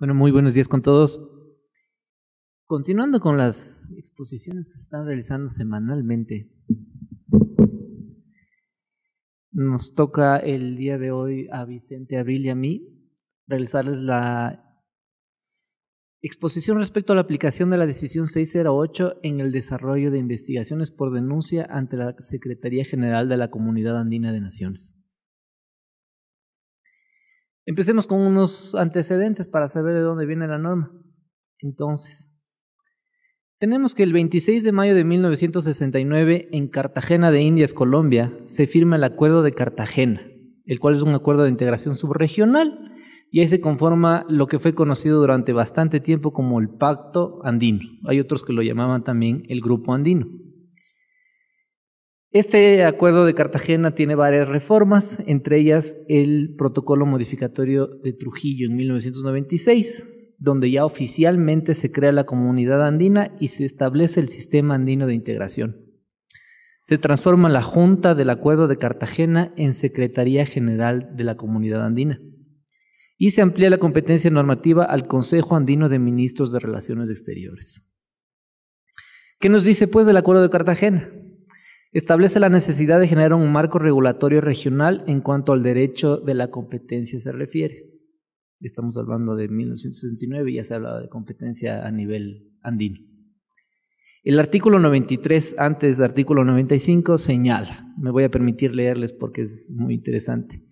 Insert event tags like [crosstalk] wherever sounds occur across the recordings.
Bueno, muy buenos días con todos. Continuando con las exposiciones que se están realizando semanalmente, nos toca el día de hoy a Vicente Abril y a mí realizarles la exposición respecto a la aplicación de la decisión 608 en el desarrollo de investigaciones por denuncia ante la Secretaría General de la Comunidad Andina de Naciones. Empecemos con unos antecedentes para saber de dónde viene la norma. Entonces, tenemos que el 26 de mayo de 1969 en Cartagena de Indias, Colombia, se firma el Acuerdo de Cartagena, el cual es un acuerdo de integración subregional y ahí se conforma lo que fue conocido durante bastante tiempo como el Pacto Andino. Hay otros que lo llamaban también el Grupo Andino. Este acuerdo de Cartagena tiene varias reformas, entre ellas el protocolo modificatorio de Trujillo en 1996, donde ya oficialmente se crea la comunidad andina y se establece el sistema andino de integración. Se transforma la Junta del Acuerdo de Cartagena en Secretaría General de la Comunidad Andina y se amplía la competencia normativa al Consejo Andino de Ministros de Relaciones Exteriores. ¿Qué nos dice pues del Acuerdo de Cartagena? Establece la necesidad de generar un marco regulatorio regional en cuanto al derecho de la competencia se refiere. Estamos hablando de 1969 y ya se hablaba de competencia a nivel andino. El artículo 93, antes del artículo 95, señala, me voy a permitir leerles porque es muy interesante.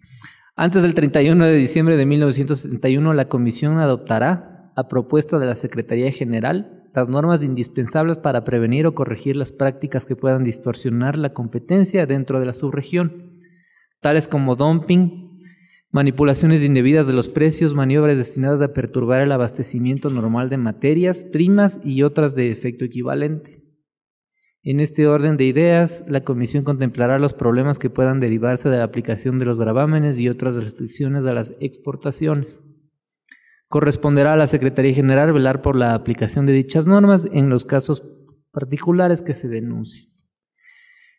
Antes del 31 de diciembre de 1971, la Comisión adoptará, a propuesta de la Secretaría General, las normas indispensables para prevenir o corregir las prácticas que puedan distorsionar la competencia dentro de la subregión, tales como dumping, manipulaciones indebidas de los precios, maniobras destinadas a perturbar el abastecimiento normal de materias primas y otras de efecto equivalente. En este orden de ideas, la Comisión contemplará los problemas que puedan derivarse de la aplicación de los gravámenes y otras restricciones a las exportaciones. Corresponderá a la Secretaría General velar por la aplicación de dichas normas en los casos particulares que se denuncien.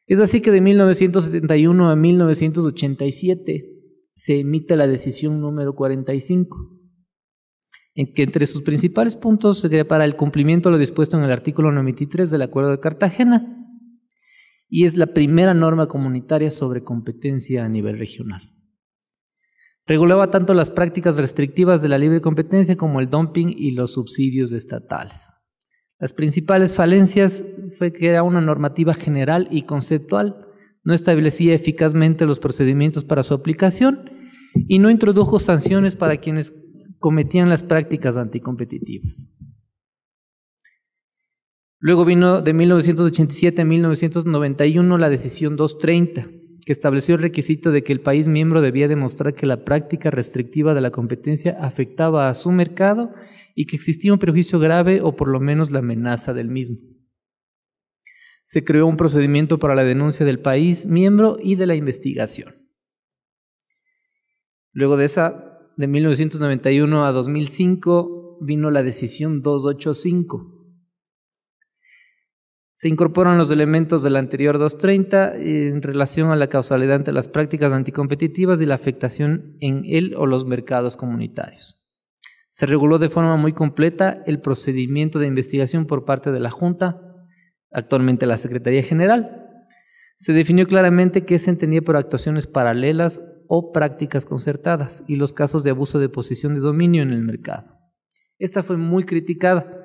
Es así que de 1971 a 1987 se emite la decisión número 45, en que entre sus principales puntos se para el cumplimiento de lo dispuesto en el artículo 93 del Acuerdo de Cartagena, y es la primera norma comunitaria sobre competencia a nivel regional. Regulaba tanto las prácticas restrictivas de la libre competencia como el dumping y los subsidios estatales. Las principales falencias fue que era una normativa general y conceptual, no establecía eficazmente los procedimientos para su aplicación y no introdujo sanciones para quienes cometían las prácticas anticompetitivas. Luego vino de 1987 a 1991 la decisión 230, que estableció el requisito de que el país miembro debía demostrar que la práctica restrictiva de la competencia afectaba a su mercado y que existía un prejuicio grave o por lo menos la amenaza del mismo. Se creó un procedimiento para la denuncia del país miembro y de la investigación. Luego de esa, de 1991 a 2005, vino la decisión 285 se incorporan los elementos del anterior 230 eh, en relación a la causalidad ante las prácticas anticompetitivas y la afectación en él o los mercados comunitarios. Se reguló de forma muy completa el procedimiento de investigación por parte de la Junta, actualmente la Secretaría General. Se definió claramente qué se entendía por actuaciones paralelas o prácticas concertadas y los casos de abuso de posición de dominio en el mercado. Esta fue muy criticada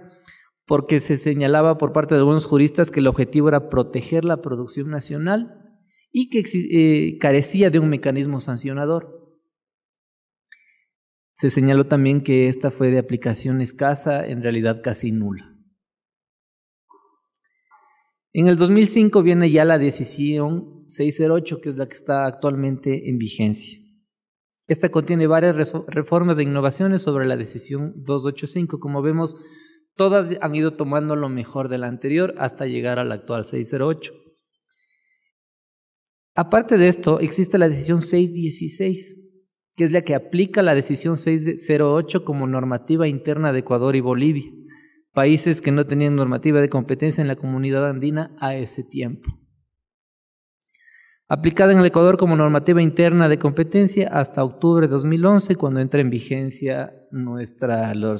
porque se señalaba por parte de algunos juristas que el objetivo era proteger la producción nacional y que eh, carecía de un mecanismo sancionador. Se señaló también que esta fue de aplicación escasa, en realidad casi nula. En el 2005 viene ya la decisión 608, que es la que está actualmente en vigencia. Esta contiene varias reformas e innovaciones sobre la decisión 285. Como vemos, Todas han ido tomando lo mejor de la anterior hasta llegar al actual 608. Aparte de esto, existe la decisión 616, que es la que aplica la decisión 608 como normativa interna de Ecuador y Bolivia, países que no tenían normativa de competencia en la comunidad andina a ese tiempo. Aplicada en el Ecuador como normativa interna de competencia hasta octubre de 2011, cuando entra en vigencia nuestra LOR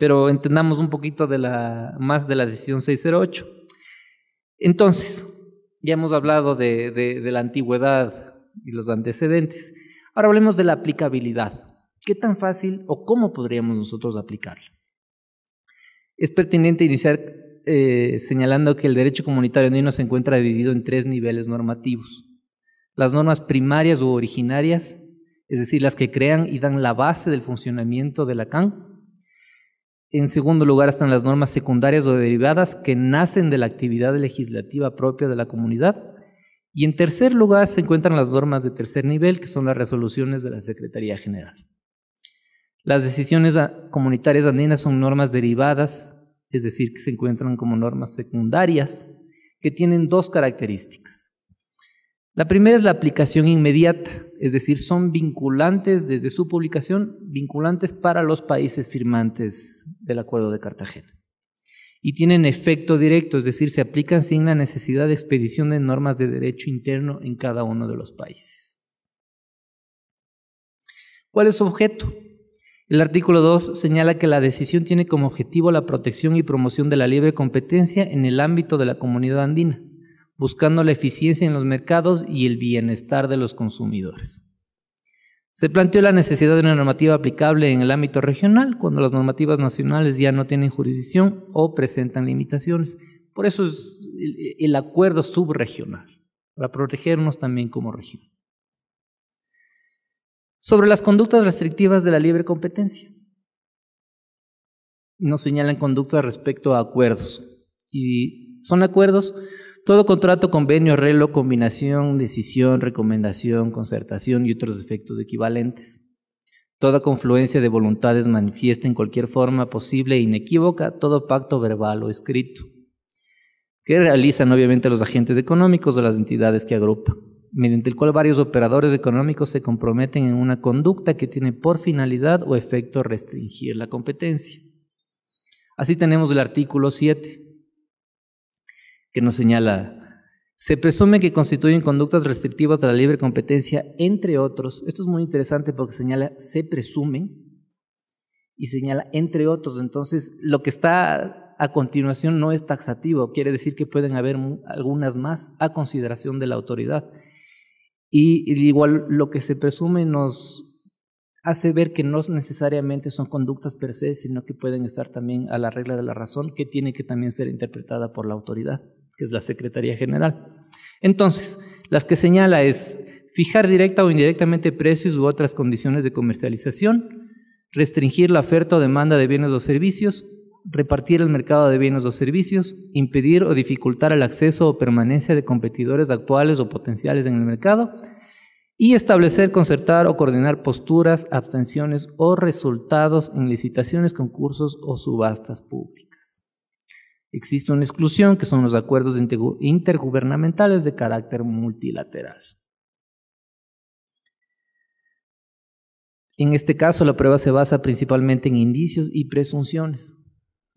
pero entendamos un poquito de la, más de la decisión 608. Entonces, ya hemos hablado de, la antigüedad y los antecedentes. Ahora hablemos de la aplicabilidad. ¿Qué tan fácil o cómo podríamos nosotros aplicarla. Es pertinente iniciar eh, señalando que el derecho comunitario no se encuentra dividido en tres niveles normativos. Las normas primarias u originarias, es decir, las que crean y dan la base del funcionamiento de la CAN, en segundo lugar están las normas secundarias o derivadas que nacen de la actividad legislativa propia de la comunidad. Y en tercer lugar se encuentran las normas de tercer nivel, que son las resoluciones de la Secretaría General. Las decisiones comunitarias andinas son normas derivadas, es decir, que se encuentran como normas secundarias, que tienen dos características. La primera es la aplicación inmediata, es decir, son vinculantes desde su publicación, vinculantes para los países firmantes del Acuerdo de Cartagena. Y tienen efecto directo, es decir, se aplican sin la necesidad de expedición de normas de derecho interno en cada uno de los países. ¿Cuál es su objeto? El artículo 2 señala que la decisión tiene como objetivo la protección y promoción de la libre competencia en el ámbito de la comunidad andina buscando la eficiencia en los mercados y el bienestar de los consumidores. Se planteó la necesidad de una normativa aplicable en el ámbito regional cuando las normativas nacionales ya no tienen jurisdicción o presentan limitaciones. Por eso es el acuerdo subregional, para protegernos también como región. Sobre las conductas restrictivas de la libre competencia. Nos señalan conductas respecto a acuerdos. Y son acuerdos todo contrato, convenio, arreglo, combinación, decisión, recomendación, concertación y otros efectos equivalentes. Toda confluencia de voluntades manifiesta en cualquier forma posible e inequívoca todo pacto verbal o escrito, que realizan obviamente los agentes económicos de las entidades que agrupan, mediante el cual varios operadores económicos se comprometen en una conducta que tiene por finalidad o efecto restringir la competencia. Así tenemos el artículo 7 que nos señala, se presume que constituyen conductas restrictivas de la libre competencia, entre otros. Esto es muy interesante porque señala, se presumen y señala, entre otros. Entonces, lo que está a continuación no es taxativo, quiere decir que pueden haber algunas más a consideración de la autoridad. Y, y igual lo que se presume nos hace ver que no necesariamente son conductas per se, sino que pueden estar también a la regla de la razón, que tiene que también ser interpretada por la autoridad que es la Secretaría General. Entonces, las que señala es fijar directa o indirectamente precios u otras condiciones de comercialización, restringir la oferta o demanda de bienes o servicios, repartir el mercado de bienes o servicios, impedir o dificultar el acceso o permanencia de competidores actuales o potenciales en el mercado, y establecer, concertar o coordinar posturas, abstenciones o resultados en licitaciones, concursos o subastas públicas. Existe una exclusión que son los acuerdos intergubernamentales de carácter multilateral. En este caso, la prueba se basa principalmente en indicios y presunciones.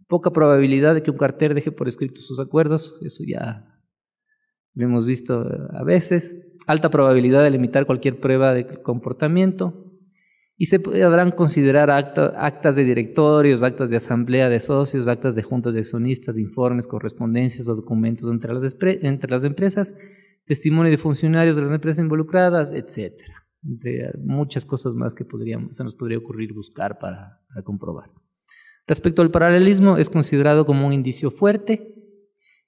Poca probabilidad de que un cartel deje por escrito sus acuerdos, eso ya lo hemos visto eh, a veces. Alta probabilidad de limitar cualquier prueba de comportamiento y se podrán considerar actas de directorios, actas de asamblea de socios, actas de juntas de accionistas, informes, correspondencias o documentos entre las, empresas, testimonio de funcionarios de las empresas involucradas, etc. Entre muchas cosas más que podríamos, se nos podría ocurrir buscar para comprobar. Respecto al paralelismo, es considerado como un indicio fuerte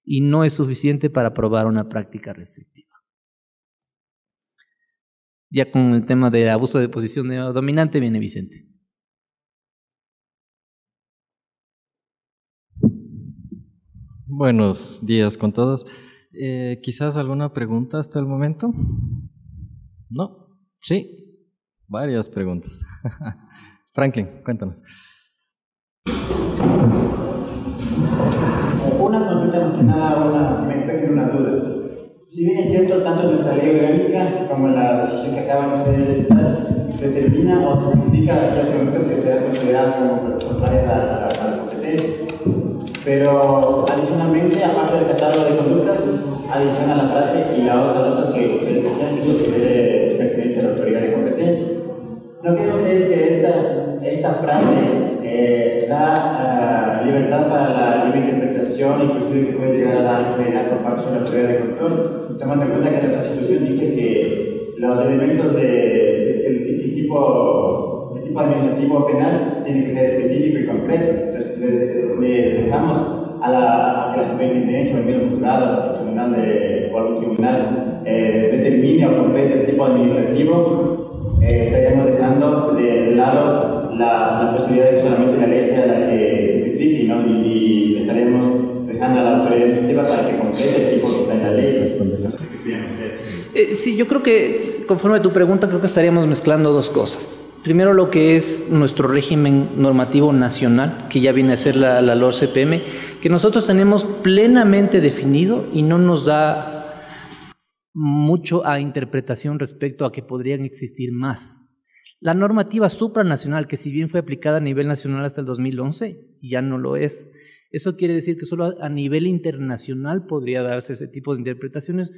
y no es suficiente para probar una práctica restrictiva ya con el tema de abuso de posición dominante viene Vicente. Buenos días con todos. Eh, quizás alguna pregunta hasta el momento. No, sí, varias preguntas. [laughs] Franklin, cuéntanos. Una consulta más que nada, una, me una duda. Si bien es cierto, tanto nuestra ley orgánica como la decisión que acaban ustedes de citar determina o a ciertos conductas que sean considerado como contrarias a, la, de competencia. Pero adicionalmente, aparte del catálogo de conductas, adiciona la frase y la otra otras que ustedes decían que es pertinente a la autoridad de competencia. ¿No creen ustedes que esta, esta frase eh, da ah, libertad para la libre interpretación? incluso inclusive que puede llegar a la prioridad por parte de la autoridad de control, tomando en cuenta que la Constitución dice que los elementos del de, de, tipo, administrativo penal tienen que ser específicos y concretos. Entonces, le, dejamos a, la, a la superintendencia o el mismo juzgado, tribunal de, o algún tribunal, eh, o complete el tipo administrativo, eh, estaríamos dejando de, lado la, posibilidad de que solamente la ley sea la que y, y, estaremos la que tipo eh, Sí, yo creo que conforme a tu pregunta, creo que estaríamos mezclando dos cosas. Primero, lo que es nuestro régimen normativo nacional, que ya viene a ser la, la LOR CPM, que nosotros tenemos plenamente definido y no nos da mucho a interpretación respecto a que podrían existir más. La normativa supranacional, que si bien fue aplicada a nivel nacional hasta el 2011, ya no lo es. Eso quiere decir que solo a, nivel internacional podría darse ese tipo de interpretaciones,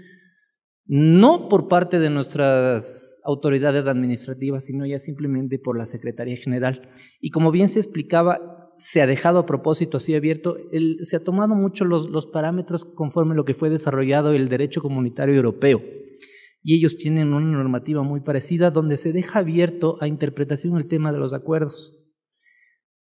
no por parte de nuestras autoridades administrativas, sino ya simplemente por la Secretaría General. Y como bien se explicaba, se ha dejado a propósito así abierto, se ha tomado mucho los, los parámetros conforme a lo que fue desarrollado el derecho comunitario europeo. Y ellos tienen una normativa muy parecida donde se deja abierto a interpretación el tema de los acuerdos.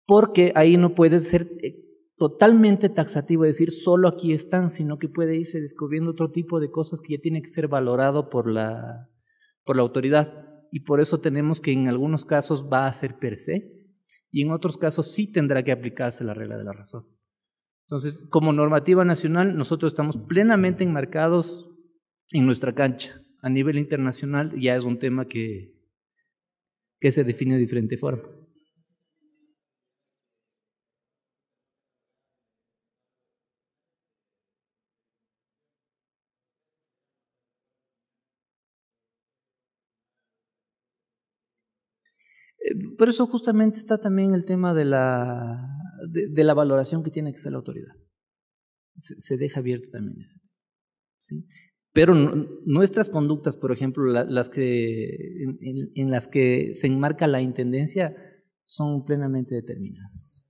Porque ahí no puede ser eh, totalmente taxativo decir solo aquí están, sino que puede irse descubriendo otro tipo de cosas que ya tiene que ser valorado por la, por la autoridad. Y por eso tenemos que en algunos casos va a ser per se y en otros casos sí tendrá que aplicarse la regla de la razón. Entonces, como normativa nacional, nosotros estamos plenamente enmarcados en nuestra cancha. A nivel internacional ya es un tema que, que se define de diferente forma. Pero eso justamente está también el tema de la, de, la valoración que tiene que hacer la autoridad. Se, deja abierto también ese tema. Pero nuestras conductas, por ejemplo, las que, en, las que se enmarca la intendencia, son plenamente determinadas.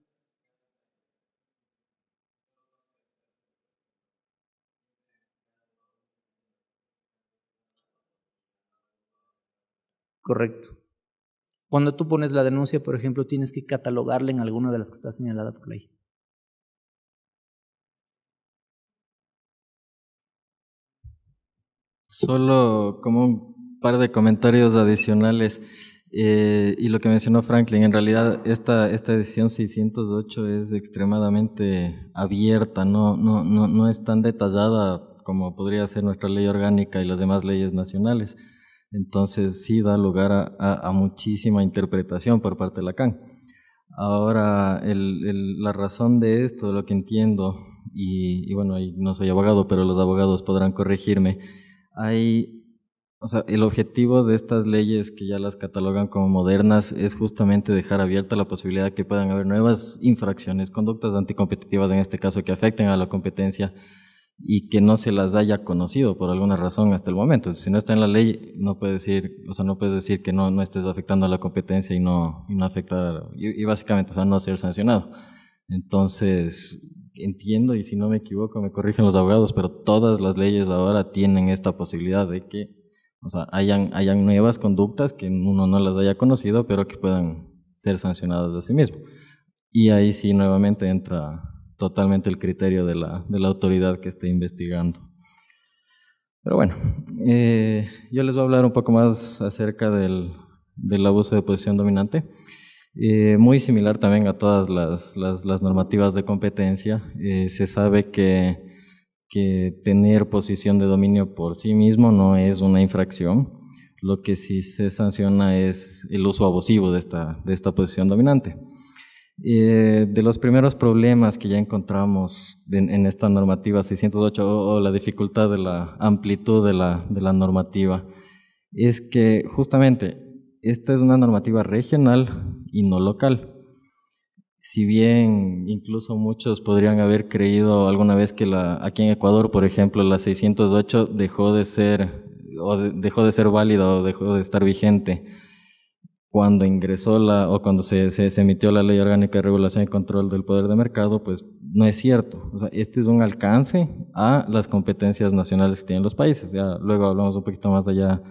Correcto. Cuando tú pones la denuncia, por ejemplo, tienes que catalogarla en alguna de las que está señalada por ley. Solo como un par de comentarios adicionales eh, y lo que mencionó Franklin, en realidad esta, esta edición 608 es extremadamente abierta, no, no, no, no es tan detallada como podría ser nuestra ley orgánica y las demás leyes nacionales. Entonces sí da lugar a, muchísima interpretación por parte de Lacan. Ahora, la razón de esto, de lo que entiendo, y, bueno, no soy abogado, pero los abogados podrán corregirme, hay, el objetivo de estas leyes que ya las catalogan como modernas es justamente dejar abierta la posibilidad que puedan haber nuevas infracciones, conductas anticompetitivas en este caso que afecten a la competencia y que no se las haya conocido por alguna razón hasta el momento. Si no está en la ley, no puedes decir, o sea, no puedes decir que no, no estés afectando a la competencia y no, y no afectar, y, básicamente, o sea, no ser sancionado. Entonces, entiendo, y si no me equivoco, me corrigen los abogados, pero todas las leyes ahora tienen esta posibilidad de que, o sea, hayan, hayan nuevas conductas que uno no las haya conocido, pero que puedan ser sancionadas a sí mismo. Y ahí sí nuevamente entra totalmente el criterio de la, autoridad que esté investigando. Pero bueno, eh, yo les voy a hablar un poco más acerca del, abuso de posición dominante. Eh, muy similar también a todas las, normativas de competencia, eh, se sabe que, tener posición de dominio por sí mismo no es una infracción. Lo que sí se sanciona es el uso abusivo de esta posición dominante. Eh, de los primeros problemas que ya encontramos en, esta normativa 608 o, la dificultad de la amplitud de la, de la, normativa es que justamente esta es una normativa regional y no local. Si bien incluso muchos podrían haber creído alguna vez que aquí en Ecuador, por ejemplo, la 608 dejó de ser o dejó de ser válida o dejó de estar vigente cuando ingresó la, o cuando se, se, emitió la Ley Orgánica de Regulación y Control del Poder de Mercado, pues no es cierto. O sea, este es un alcance a las competencias nacionales que tienen los países. Ya luego hablamos un poquito más allá,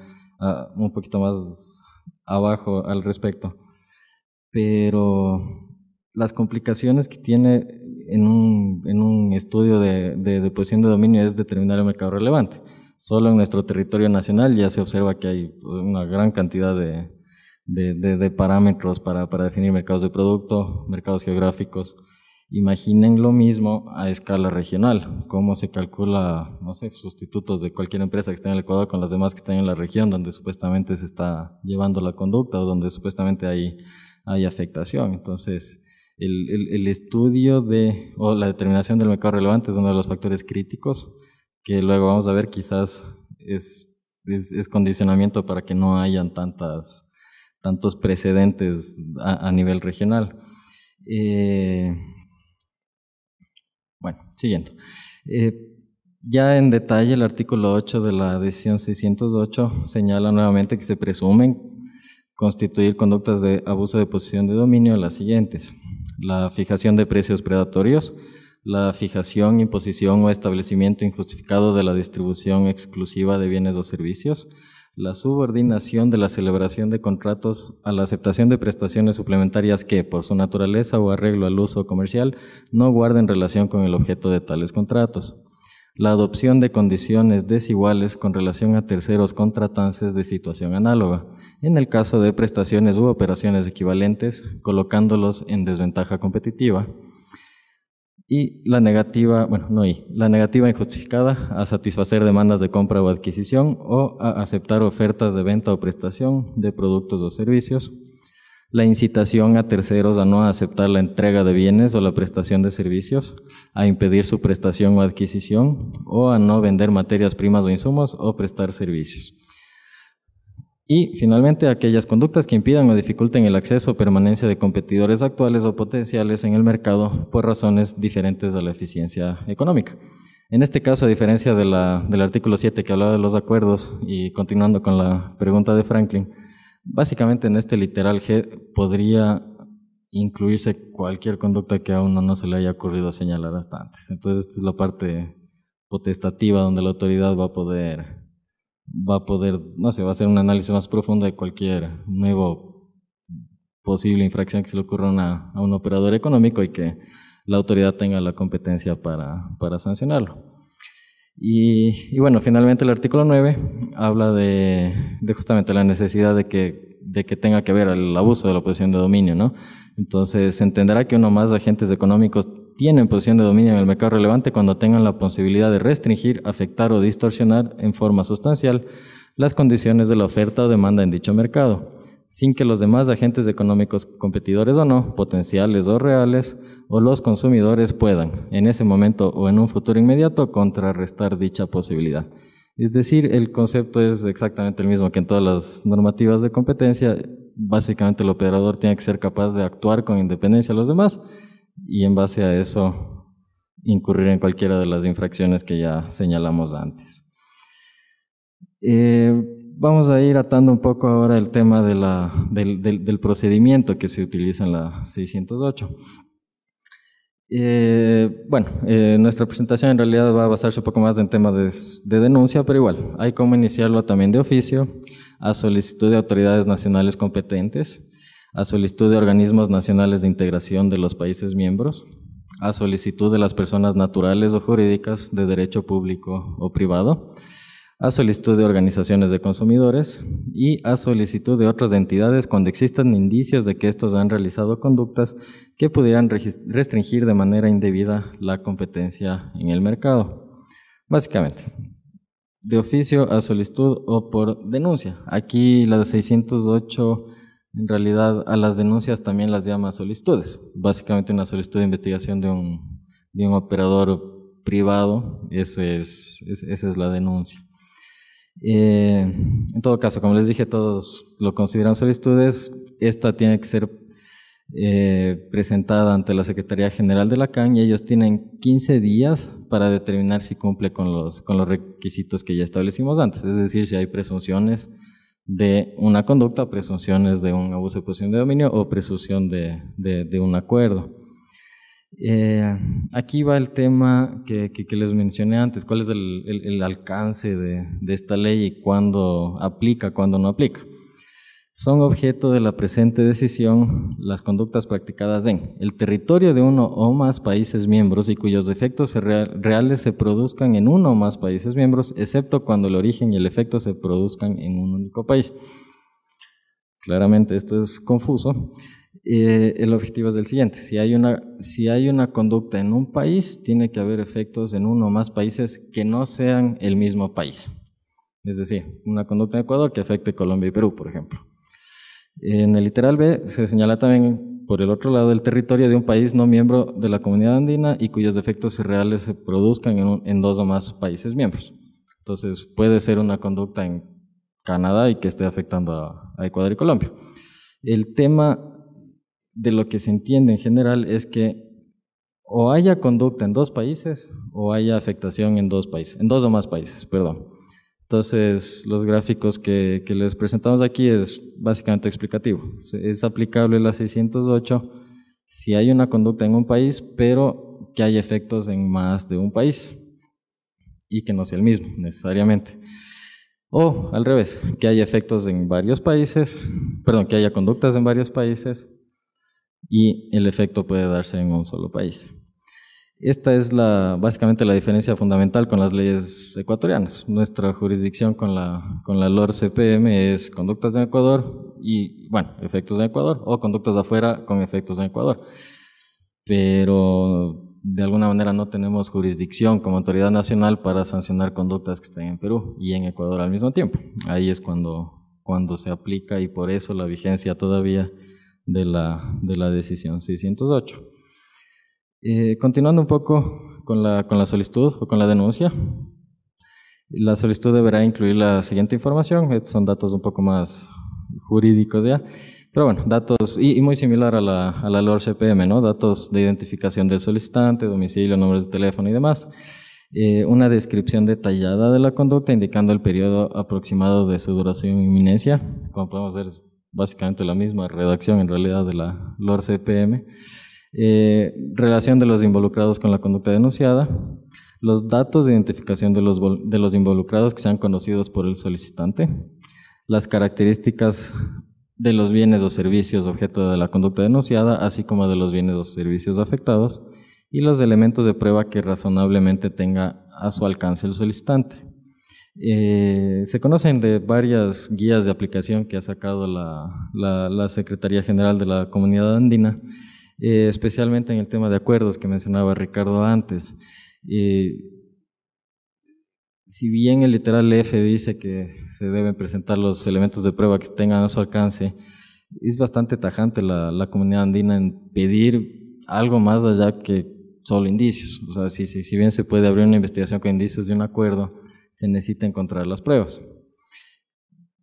un poquito más abajo al respecto. Pero las complicaciones que tiene en un, en un estudio de, de, de posición de dominio es determinar el mercado relevante. Solo en nuestro territorio nacional ya se observa que hay pues, una gran cantidad de, de, parámetros para, definir mercados de producto, mercados geográficos. Imaginen lo mismo a escala regional, cómo se calcula, no sé, sustitutos de cualquier empresa que esté en el Ecuador con las demás que están en la región donde supuestamente se está llevando la conducta o donde supuestamente hay, hay afectación. Entonces, el, estudio de, o la determinación del mercado relevante es uno de los factores críticos que luego vamos a ver quizás es condicionamiento para que no hayan tantas tantos precedentes a, nivel regional. Eh, bueno, siguiendo. Eh, ya en detalle, el artículo 8 de la decisión 608 señala nuevamente que se presumen constituir conductas de abuso de posición de dominio las siguientes. La fijación de precios predatorios, la fijación, imposición o establecimiento injustificado de la distribución exclusiva de bienes o servicios, la subordinación de la celebración de contratos a la aceptación de prestaciones suplementarias que, por su naturaleza o arreglo al uso comercial, no guarden relación con el objeto de tales contratos. La adopción de condiciones desiguales con relación a terceros contratantes de situación análoga, en el caso de prestaciones u operaciones equivalentes, colocándolos en desventaja competitiva y la negativa, bueno, no y, la negativa injustificada a satisfacer demandas de compra o adquisición o a aceptar ofertas de venta o prestación de productos o servicios, la incitación a terceros a no aceptar la entrega de bienes o la prestación de servicios, a impedir su prestación o adquisición o a no vender materias primas o insumos o prestar servicios. Y finalmente, aquellas conductas que impidan o dificulten el acceso o permanencia de competidores actuales o potenciales en el mercado por razones diferentes a la eficiencia económica. En este caso, a diferencia del artículo 7 que hablaba de los acuerdos y continuando con la pregunta de Franklin, básicamente en este literal G podría incluirse cualquier conducta que a uno no se le haya ocurrido señalar hasta antes. Entonces, esta es la parte potestativa donde la autoridad va a poder va a poder, no sé, va a hacer un análisis más profundo de cualquier nuevo posible infracción que se le ocurra a un operador económico y que la autoridad tenga la competencia para, sancionarlo. Y, bueno, finalmente el artículo 9 habla de, de justamente la necesidad de que de que tenga que ver el abuso de la posición de dominio, ¿no? Entonces, se entenderá que uno más agentes económicos tienen posición de dominio en el mercado relevante cuando tengan la posibilidad de restringir, afectar o distorsionar en forma sustancial las condiciones de la oferta o demanda en dicho mercado, sin que los demás agentes económicos, competidores o no, potenciales o reales, o los consumidores puedan, en ese momento o en un futuro inmediato, contrarrestar dicha posibilidad. Es decir, el concepto es exactamente el mismo que en todas las normativas de competencia. Básicamente el operador tiene que ser capaz de actuar con independencia de los demás y en base a eso incurrir en cualquiera de las infracciones que ya señalamos antes. Eh, vamos a ir atando un poco ahora el tema del, del procedimiento que se utiliza en la 608. Eh, bueno, eh, nuestra presentación en realidad va a basarse un poco más en temas de, de, denuncia, pero igual, hay como iniciarlo también de oficio, a solicitud de autoridades nacionales competentes, a solicitud de organismos nacionales de integración de los países miembros, a solicitud de las personas naturales o jurídicas de derecho público o privado, a solicitud de organizaciones de consumidores y a solicitud de otras entidades cuando existan indicios de que estos han realizado conductas que pudieran restringir de manera indebida la competencia en el mercado. Básicamente, de oficio a solicitud o por denuncia. Aquí la de 608 en realidad a las denuncias también las llama solicitudes. Básicamente una solicitud de investigación de un, operador privado, es, esa es la denuncia. Eh, en todo caso, como les dije, todos lo consideran solicitudes. Esta tiene que ser eh, presentada ante la Secretaría General de la CAN y ellos tienen 15 días para determinar si cumple con los, con los requisitos que ya establecimos antes. Es decir, si hay presunciones de una conducta, presunciones de un abuso de posición de dominio o presunción de un acuerdo. Eh, aquí va el tema que, que, les mencioné antes, cuál es el, el, el alcance de, de, esta ley y cuándo aplica, cuándo no aplica. Son objeto de la presente decisión las conductas practicadas en el territorio de uno o más países miembros y cuyos efectos reales se produzcan en uno o más países miembros, excepto cuando el origen y el efecto se produzcan en un único país. Claramente esto es confuso. Eh, el objetivo es el siguiente. Si hay, una, si hay una conducta en un país, tiene que haber efectos en uno o más países que no sean el mismo país. Es decir, una conducta en Ecuador que afecte Colombia y Perú, por ejemplo. En el literal B se señala también, por el otro lado, del territorio de un país no miembro de la comunidad andina y cuyos efectos reales se produzcan en, dos o más países miembros. Entonces, puede ser una conducta en Canadá y que esté afectando a, a Ecuador y Colombia. El tema de lo que se entiende en general es que o haya conducta en dos países o haya afectación en dos países, en dos o más países, perdón. Entonces, los gráficos que, les presentamos aquí es básicamente explicativo. Es aplicable la 608 si hay una conducta en un país, pero que hay efectos en más de un país y que no sea el mismo necesariamente. O al revés, que haya efectos en varios países, perdón, que haya conductas en varios países y el efecto puede darse en un solo país. Esta es la, básicamente la diferencia fundamental con las leyes ecuatorianas. Nuestra jurisdicción con la, con la LOR CPM es conductas en Ecuador y, bueno, efectos en Ecuador o conductas afuera con efectos en Ecuador. Pero de alguna manera no tenemos jurisdicción como autoridad nacional para sancionar conductas que estén en Perú y en Ecuador al mismo tiempo. Ahí es cuando, cuando se aplica y por eso la vigencia todavía de la, de la decisión 608. Eh, continuando un poco con la, con la solicitud o con la denuncia, la solicitud deberá incluir la siguiente información, estos son datos un poco más jurídicos ya, pero bueno, datos, y, muy similar a la, a la e ¿no? datos de identificación del solicitante, domicilio, números de teléfono y demás. Eh, una descripción detallada de la conducta indicando el periodo aproximado de su duración y inminencia, como podemos ver básicamente la misma redacción en realidad de la LORCPM, eh, relación de los involucrados con la conducta denunciada, los datos de identificación de los involucrados que sean conocidos por el solicitante, las características de los bienes o servicios objeto de la conducta denunciada, así como de los bienes o servicios afectados, y los elementos de prueba que razonablemente tenga a su alcance el solicitante. Eh, se conocen de varias guías de aplicación que ha sacado la, Secretaría General de la Comunidad Andina, eh, especialmente en el tema de acuerdos que mencionaba Ricardo antes. Eh, si bien el literal F dice que se deben presentar los elementos de prueba que tengan a su alcance, es bastante tajante la, comunidad andina en pedir algo más allá que solo indicios. O sea, si bien se puede abrir una investigación con indicios de un acuerdo, se necesita encontrar las pruebas.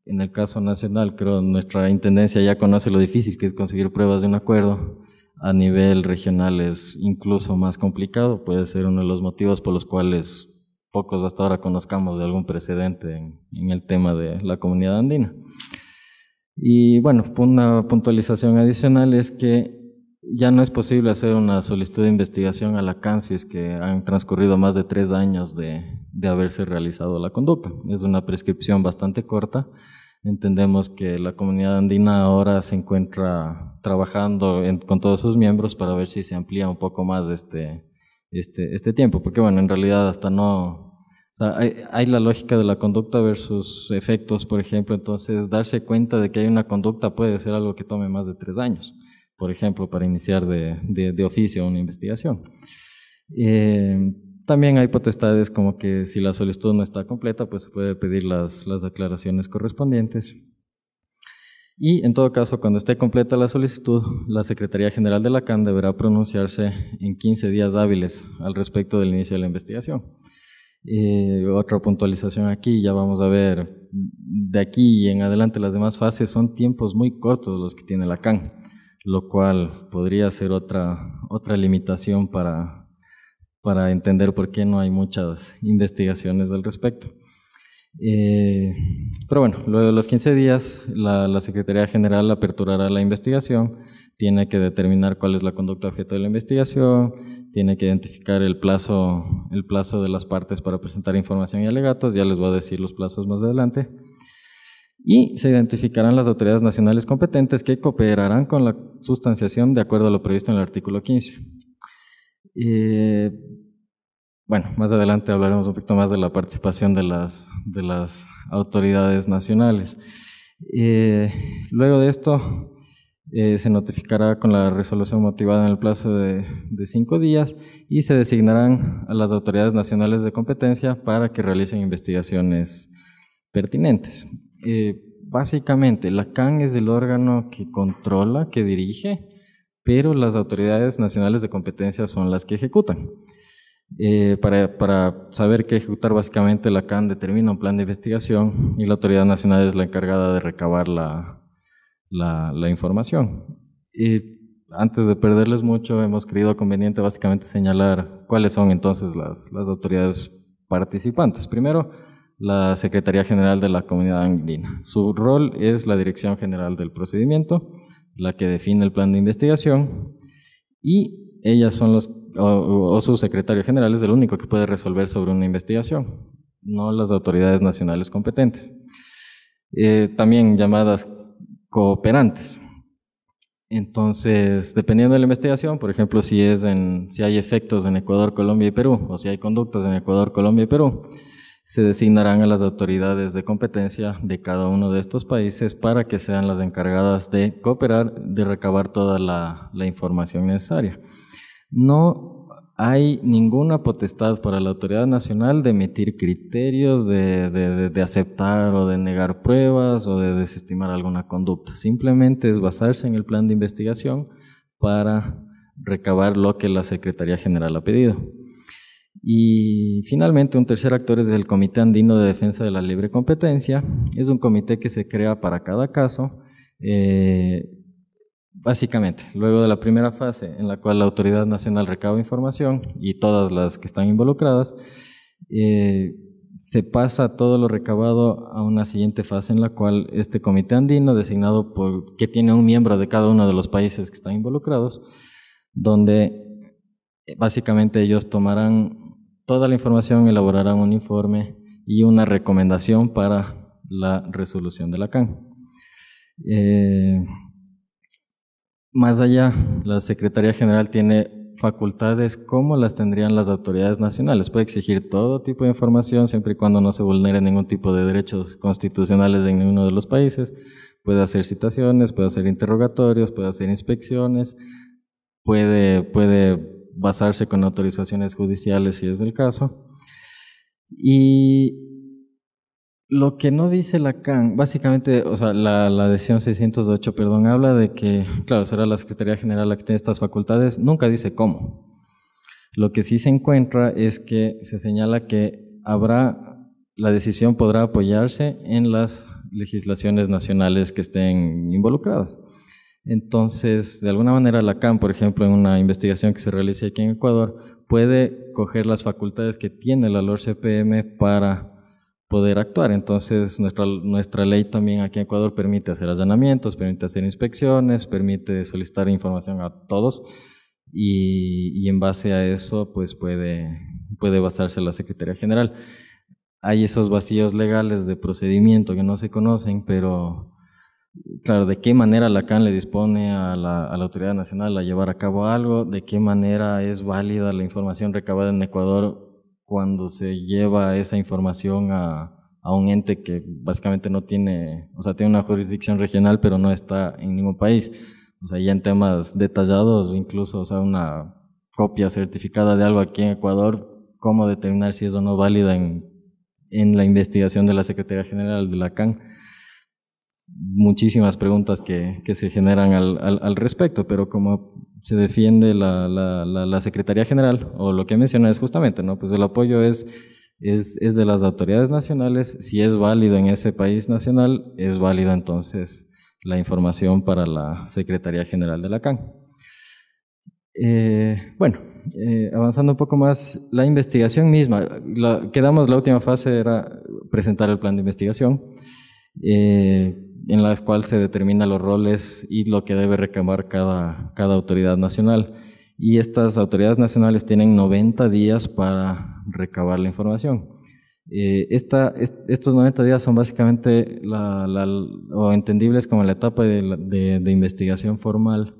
En el caso nacional, creo nuestra intendencia ya conoce lo difícil que es conseguir pruebas de un acuerdo. A nivel regional es incluso más complicado, puede ser uno de los motivos por los cuales pocos hasta ahora conozcamos de algún precedente en, en el tema de la comunidad andina. Y bueno, una puntualización adicional es que ya no es posible hacer una solicitud de investigación a la CAN que han transcurrido más de tres años de, haberse realizado la conducta. Es una prescripción bastante corta. Entendemos que la comunidad andina ahora se encuentra trabajando con todos sus miembros para ver si se amplía un poco más este, este, este tiempo, porque bueno, en realidad hasta no... hay, hay, la lógica de la conducta versus efectos, por ejemplo, entonces darse cuenta de que hay una conducta puede ser algo que tome más de tres años por ejemplo, para iniciar de, oficio una investigación. Eh, también hay potestades como que si la solicitud no está completa, pues se puede pedir las, las declaraciones correspondientes. Y en todo caso, cuando esté completa la solicitud, la Secretaría General de la CAN deberá pronunciarse en 15 días hábiles al respecto del inicio de la investigación. Eh, otra puntualización aquí, ya vamos a ver, de aquí en adelante las demás fases son tiempos muy cortos los que tiene la CAN lo cual podría ser otra, otra limitación para, entender por qué no hay muchas investigaciones al respecto. Eh, pero bueno, luego de los 15 días, la, la, Secretaría General aperturará la investigación, tiene que determinar cuál es la conducta objeto de la investigación, tiene que identificar el plazo, el plazo de las partes para presentar información y alegatos, ya les voy a decir los plazos más adelante y se identificarán las autoridades nacionales competentes que cooperarán con la sustanciación de acuerdo a lo previsto en el artículo 15. Eh, bueno, más adelante hablaremos un poquito más de la participación de las, de las autoridades nacionales. Eh, luego de esto, eh, se notificará con la resolución motivada en el plazo de, de cinco días y se designarán a las autoridades nacionales de competencia para que realicen investigaciones pertinentes. Eh, básicamente, la CAN es el órgano que controla, que dirige, pero las autoridades nacionales de competencia son las que ejecutan. Eh, para, saber qué ejecutar, básicamente la CAN determina un plan de investigación y la Autoridad Nacional es la encargada de recabar la, información. Y antes de perderles mucho, hemos creído conveniente básicamente señalar cuáles son entonces las, las autoridades participantes. Primero, la Secretaría General de la Comunidad Andina. Su rol es la Dirección General del Procedimiento, la que define el plan de investigación y ellas son los o, su secretario general es el único que puede resolver sobre una investigación, no las autoridades nacionales competentes. Eh, también llamadas cooperantes. Entonces, dependiendo de la investigación, por ejemplo, si, es si hay efectos en Ecuador, Colombia y Perú, o si hay conductas en Ecuador, Colombia y Perú, se designarán a las autoridades de competencia de cada uno de estos países para que sean las encargadas de cooperar, de recabar toda la, información necesaria. No hay ninguna potestad para la autoridad nacional de emitir criterios, de aceptar o de negar pruebas o de desestimar alguna conducta. Simplemente es basarse en el plan de investigación para recabar lo que la Secretaría General ha pedido. Y finalmente, un tercer actor es el Comité Andino de Defensa de la Libre Competencia. Es un comité que se crea para cada caso. Eh, básicamente, luego de la primera fase en la cual la Autoridad Nacional recaba información y todas las que están involucradas, eh, se pasa todo lo recabado a una siguiente fase en la cual este comité andino, designado por que tiene un miembro de cada uno de los países que están involucrados, donde eh, básicamente ellos tomarán toda la información, elaborará un informe y una recomendación para la resolución de la CAN. Eh, más allá, la Secretaría General tiene facultades como las tendrían las autoridades nacionales. Puede exigir todo tipo de información siempre y cuando no se vulnere ningún tipo de derechos constitucionales en ninguno de los países. Puede hacer citaciones, puede hacer interrogatorios, puede hacer inspecciones, puede, puede basarse con autorizaciones judiciales si es el caso. Y lo que no dice la CAN, básicamente, o sea, la, decisión 608, perdón, habla de que, claro, será la Secretaría General la que tiene estas facultades, nunca dice cómo. Lo que sí se encuentra es que se señala que habrá, la decisión podrá apoyarse en las legislaciones nacionales que estén involucradas. Entonces, de alguna manera, la CAM, por ejemplo, en una investigación que se realice aquí en Ecuador, puede coger las facultades que tiene la LORCPM CPM para poder actuar. Entonces, nuestra, nuestra ley también aquí en Ecuador permite hacer allanamientos, permite hacer inspecciones, permite solicitar información a todos y, en base a eso, pues puede, puede basarse la Secretaría General. Hay esos vacíos legales de procedimiento que no se conocen, pero claro, de qué manera la CAN le dispone a la, autoridad nacional a llevar a cabo algo, de qué manera es válida la información recabada en Ecuador cuando se lleva esa información a, a un ente que básicamente no tiene, o sea, tiene una jurisdicción regional, pero no está en ningún país. O sea, ya en temas detallados, incluso, o sea, una copia certificada de algo aquí en Ecuador, cómo determinar si es o no válida en, en la investigación de la Secretaría General de la CAN muchísimas preguntas que, se generan al, respecto, pero como se defiende la, la, Secretaría General, o lo que menciona es justamente, ¿no? Pues el apoyo es, es, de las autoridades nacionales, si es válido en ese país nacional, es válida entonces la información para la Secretaría General de la CAN. Eh, bueno, eh, avanzando un poco más, la investigación misma, quedamos, la última fase era presentar el plan de investigación. Eh, en la cual se determinan los roles y lo que debe recabar cada, cada autoridad nacional. Y estas autoridades nacionales tienen 90 días para recabar la información. Eh, estos 90 días son básicamente o entendibles como la etapa de, de, investigación formal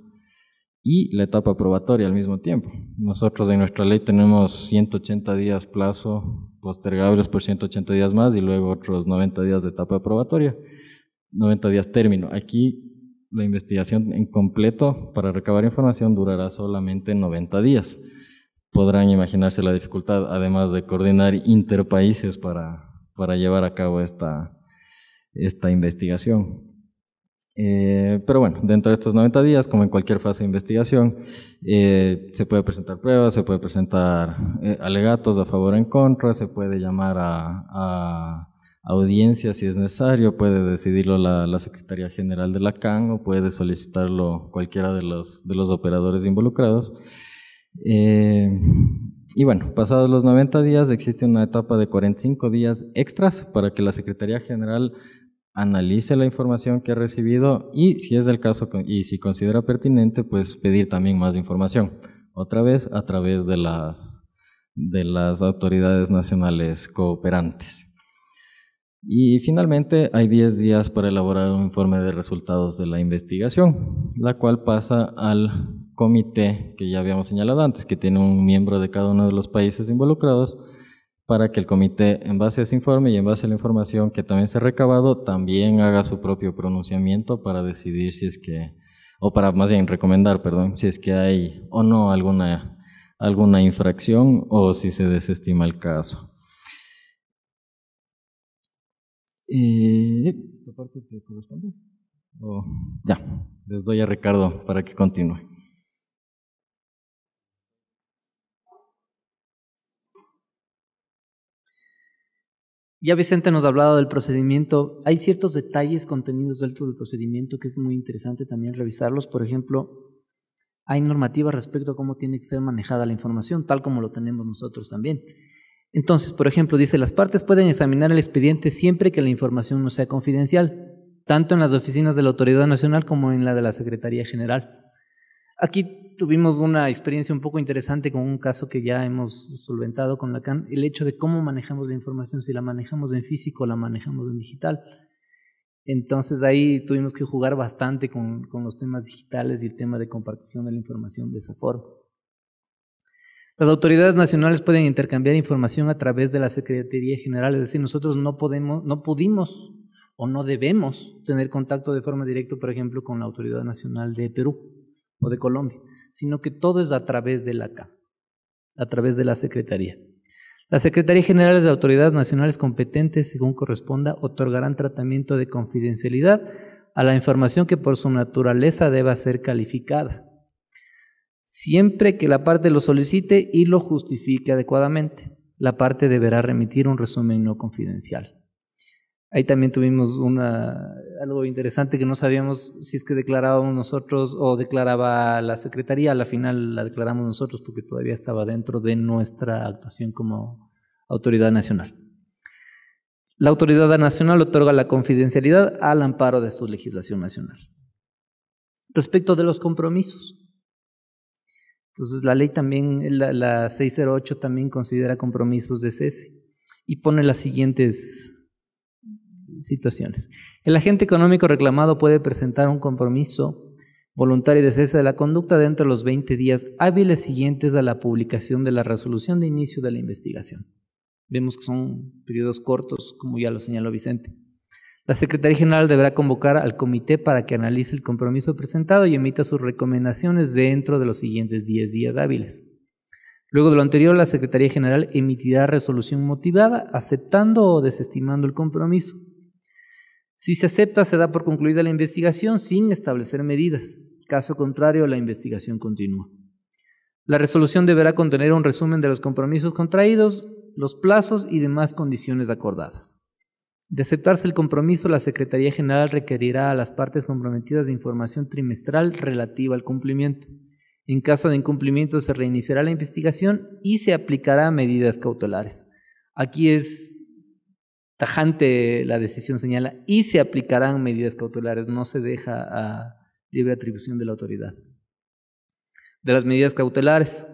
y la etapa probatoria al mismo tiempo. Nosotros en nuestra ley tenemos 180 días plazo, postergables por 180 días más y luego otros 90 días de etapa probatoria. 90 días término. Aquí la investigación en completo para recabar información durará solamente 90 días. Podrán imaginarse la dificultad, además de coordinar interpaíses para, para llevar a cabo esta, esta investigación. Eh, pero bueno, dentro de estos 90 días, como en cualquier fase de investigación, eh, se puede presentar pruebas, se puede presentar eh, alegatos a favor o en contra, se puede llamar a audiencia, si es necesario, puede decidirlo la, Secretaría General de la CAN o puede solicitarlo cualquiera de los, de los operadores involucrados. Eh, y bueno, pasados los 90 días existe una etapa de 45 días extras para que la Secretaría General analice la información que ha recibido y si es el caso y si considera pertinente, pues pedir también más información, otra vez a través de las, de las autoridades nacionales cooperantes. Y finalmente hay 10 días para elaborar un informe de resultados de la investigación, la cual pasa al comité que ya habíamos señalado antes, que tiene un miembro de cada uno de los países involucrados, para que el comité, en base a ese informe y en base a la información que también se ha recabado, también haga su propio pronunciamiento para decidir si es que, o para más bien recomendar, perdón, si es que hay o no alguna, alguna infracción o si se desestima el caso. Eh, ¿Esta parte te corresponde? ya, les doy a Ricardo para que continúe. Ya Vicente nos ha hablado del procedimiento. Hay ciertos detalles contenidos dentro del procedimiento que es muy interesante también revisarlos. Por ejemplo, hay normativa respecto a cómo tiene que ser manejada la información, tal como lo tenemos nosotros también. Entonces, por ejemplo, dice, las partes pueden examinar el expediente siempre que la información no sea confidencial, tanto en las oficinas de la Autoridad Nacional como en la de la Secretaría General. Aquí tuvimos una experiencia un poco interesante con un caso que ya hemos solventado con la CAN, el hecho de cómo manejamos la información, si la manejamos en físico o la manejamos en digital. Entonces ahí tuvimos que jugar bastante con, con los temas digitales y el tema de compartición de la información de esa forma. Las autoridades nacionales pueden intercambiar información a través de la Secretaría General, es decir, nosotros no podemos, no pudimos o no debemos tener contacto de forma directa, por ejemplo, con la Autoridad Nacional de Perú o de Colombia, sino que todo es a través de la CA, a través de la Secretaría. Las Secretarías Generales de Autoridades Nacionales competentes, según corresponda, otorgarán tratamiento de confidencialidad a la información que por su naturaleza deba ser calificada siempre que la parte lo solicite y lo justifique adecuadamente. La parte deberá remitir un resumen no confidencial. Ahí también tuvimos algo interesante que no sabíamos si es que declarábamos nosotros o declaraba la Secretaría. Al final la declaramos nosotros porque todavía estaba dentro de nuestra actuación como autoridad nacional. La autoridad nacional otorga la confidencialidad al amparo de su legislación nacional. Respecto de los compromisos, entonces la ley también, la, 608 también considera compromisos de cese y pone las siguientes situaciones. El agente económico reclamado puede presentar un compromiso voluntario de cese de la conducta dentro de los 20 días hábiles siguientes a la publicación de la resolución de inicio de la investigación. Vemos que son periodos cortos, como ya lo señaló Vicente. La Secretaría General deberá convocar al comité para que analice el compromiso presentado y emita sus recomendaciones dentro de los siguientes 10 días hábiles. Luego de lo anterior, la Secretaría General emitirá resolución motivada, aceptando o desestimando el compromiso. Si se acepta, se da por concluida la investigación sin establecer medidas. Caso contrario, la investigación continúa. La resolución deberá contener un resumen de los compromisos contraídos, los plazos y demás condiciones acordadas. De aceptarse el compromiso, la Secretaría General requerirá a las partes comprometidas de información trimestral relativa al cumplimiento. En caso de incumplimiento se reiniciará la investigación y se aplicarán medidas cautelares. Aquí es tajante la decisión señala y se aplicarán medidas cautelares, no se deja a libre atribución de la autoridad. De las medidas cautelares,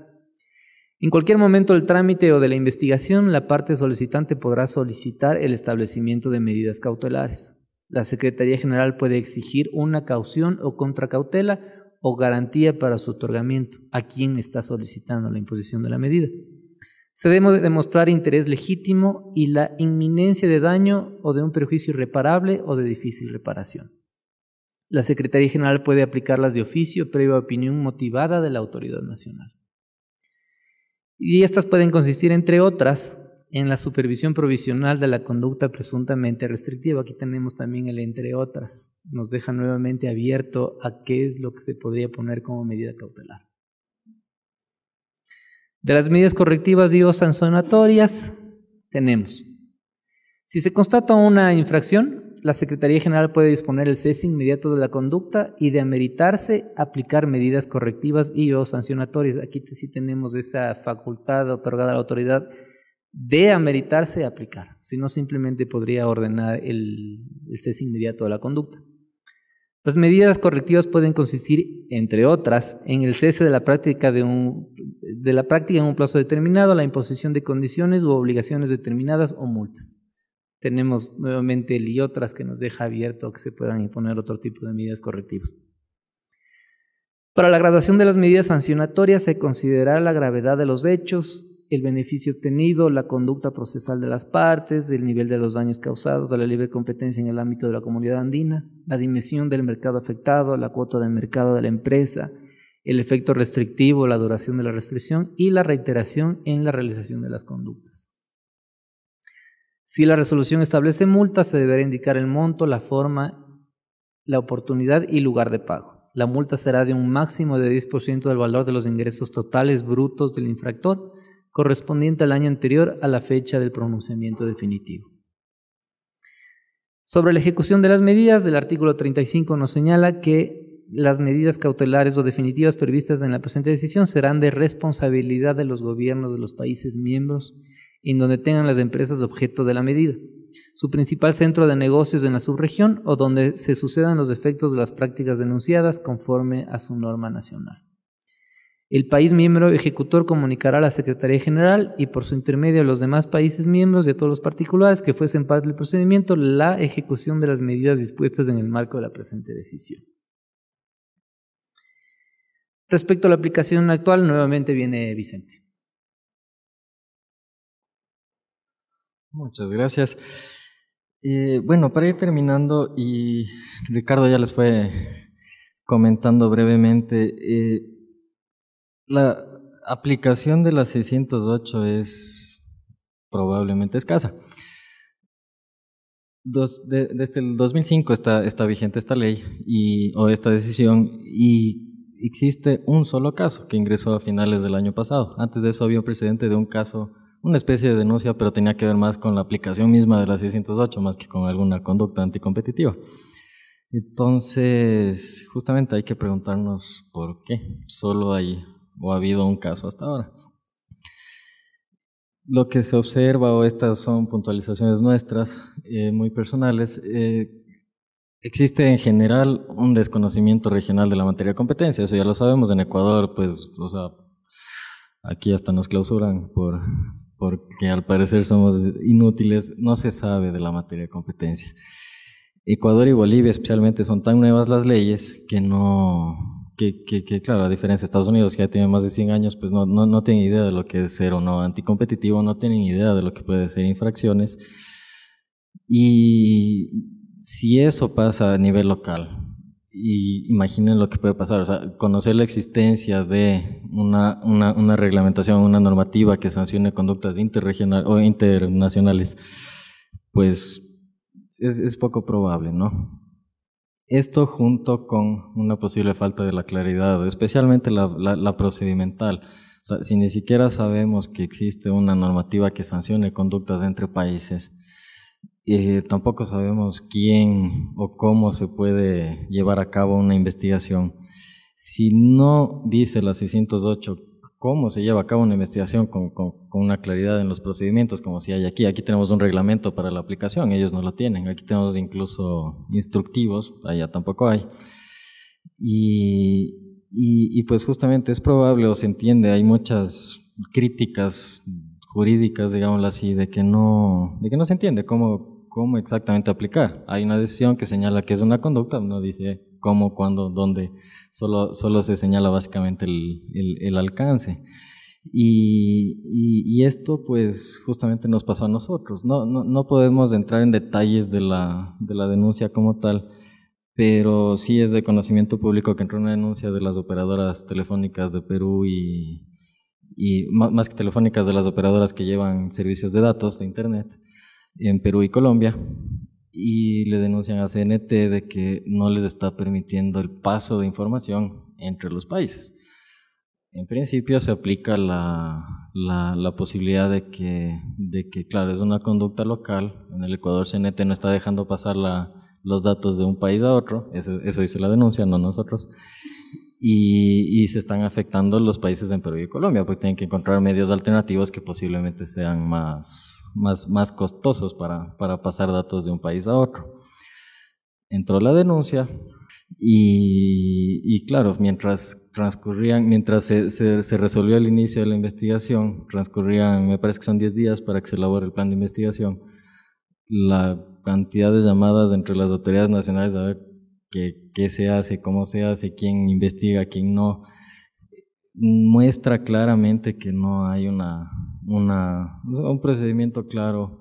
en cualquier momento del trámite o de la investigación, la parte solicitante podrá solicitar el establecimiento de medidas cautelares. La Secretaría General puede exigir una caución o contracautela o garantía para su otorgamiento a quien está solicitando la imposición de la medida. Se debe demostrar interés legítimo y la inminencia de daño o de un perjuicio irreparable o de difícil reparación. La Secretaría General puede aplicarlas de oficio previa opinión motivada de la autoridad nacional y estas pueden consistir, entre otras, en la supervisión provisional de la conducta presuntamente restrictiva. Aquí tenemos también el entre otras. Nos deja nuevamente abierto a qué es lo que se podría poner como medida cautelar. De las medidas correctivas y o sancionatorias tenemos. Si se constata una infracción, la Secretaría General puede disponer el cese inmediato de la conducta y de ameritarse aplicar medidas correctivas y o sancionatorias. Aquí sí tenemos esa facultad otorgada a la autoridad de ameritarse aplicar, si no simplemente podría ordenar el, cese inmediato de la conducta. Las medidas correctivas pueden consistir, entre otras, en el cese de la práctica, de, de la práctica en un plazo determinado, la imposición de condiciones u obligaciones determinadas o multas tenemos nuevamente el y otras que nos deja abierto que se puedan imponer otro tipo de medidas correctivas. Para la graduación de las medidas sancionatorias se considerará la gravedad de los hechos, el beneficio obtenido, la conducta procesal de las partes, el nivel de los daños causados la libre competencia en el ámbito de la comunidad andina, la dimensión del mercado afectado, la cuota de mercado de la empresa, el efecto restrictivo, la duración de la restricción y la reiteración en la realización de las conductas. Si la resolución establece multa, se deberá indicar el monto, la forma, la oportunidad y lugar de pago. La multa será de un máximo de 10% del valor de los ingresos totales brutos del infractor, correspondiente al año anterior a la fecha del pronunciamiento definitivo. Sobre la ejecución de las medidas, el artículo 35 nos señala que las medidas cautelares o definitivas previstas en la presente decisión serán de responsabilidad de los gobiernos de los países miembros en donde tengan las empresas objeto de la medida, su principal centro de negocios en la subregión o donde se sucedan los efectos de las prácticas denunciadas conforme a su norma nacional. El país miembro ejecutor comunicará a la Secretaría General y por su intermedio a los demás países miembros y a todos los particulares que fuesen parte del procedimiento la ejecución de las medidas dispuestas en el marco de la presente decisión. Respecto a la aplicación actual, nuevamente viene Vicente. Muchas gracias. Eh, bueno, para ir terminando, y Ricardo ya les fue comentando brevemente, eh, la aplicación de la 608 es probablemente escasa. desde el 2005 está, está vigente esta ley o esta decisión y existe un solo caso que ingresó a finales del año pasado. Antes de eso había un precedente de un caso una especie de denuncia, pero tenía que ver más con la aplicación misma de la 608, más que con alguna conducta anticompetitiva. Entonces, justamente hay que preguntarnos por qué. Solo hay o ha habido un caso hasta ahora. Lo que se observa, o estas son puntualizaciones nuestras, eh, muy personales, eh, existe en general un desconocimiento regional de la materia de competencia, eso ya lo sabemos en Ecuador, pues, o sea, aquí hasta nos clausuran por, porque al parecer somos inútiles, no se sabe de la materia de competencia. Ecuador y Bolivia especialmente son tan nuevas las leyes que no, que, que, claro, a diferencia de Estados Unidos que ya tiene más de 100 años, pues no, no, no tienen idea de lo que es ser o no anticompetitivo, no tienen idea de lo que puede ser infracciones. Y si eso pasa a nivel local, y imaginen lo que puede pasar, o sea, conocer la existencia de una, una, una reglamentación, una normativa que sancione conductas o internacionales, pues es, poco probable, ¿no? Esto junto con una posible falta de la claridad, especialmente la, la, la procedimental. O sea, si ni siquiera sabemos que existe una normativa que sancione conductas entre países, eh, tampoco sabemos quién o cómo se puede llevar a cabo una investigación. Si no dice la 608 cómo se lleva a cabo una investigación con, una claridad en los procedimientos, como si hay aquí. Aquí tenemos un reglamento para la aplicación, ellos no lo tienen. Aquí tenemos incluso instructivos, allá tampoco hay. Y, pues justamente es probable o se entiende, hay muchas críticas jurídicas, digámoslo así, de que no, de que no se entiende cómo, cómo exactamente aplicar. Hay una decisión que señala que es una conducta, no dice cómo, cuándo, dónde, solo, solo se señala básicamente el, alcance. Y, esto pues justamente nos pasó a nosotros. No, podemos entrar en detalles de la, denuncia como tal, pero sí es de conocimiento público que entró una denuncia de las operadoras telefónicas de Perú y, y más que telefónicas de las operadoras que llevan servicios de datos de Internet en Perú y Colombia y le denuncian a CNT de que no les está permitiendo el paso de información entre los países. En principio se aplica la, la, posibilidad de que, de que, claro, es una conducta local, en el Ecuador CNT no está dejando pasar la, los datos de un país a otro, eso, eso dice la denuncia, no nosotros, y, y, se están afectando los países en Perú y Colombia, porque tienen que encontrar medios alternativos que posiblemente sean más, más, más costosos para, para pasar datos de un país a otro. Entró la denuncia, y, claro, mientras transcurrían, mientras se, se, resolvió el inicio de la investigación, transcurrían, me parece que son 10 días para que se elabore el plan de investigación, la cantidad de llamadas entre las autoridades nacionales a ver qué, qué se hace, cómo se hace, quién investiga, quién no, muestra claramente que no hay una, un procedimiento claro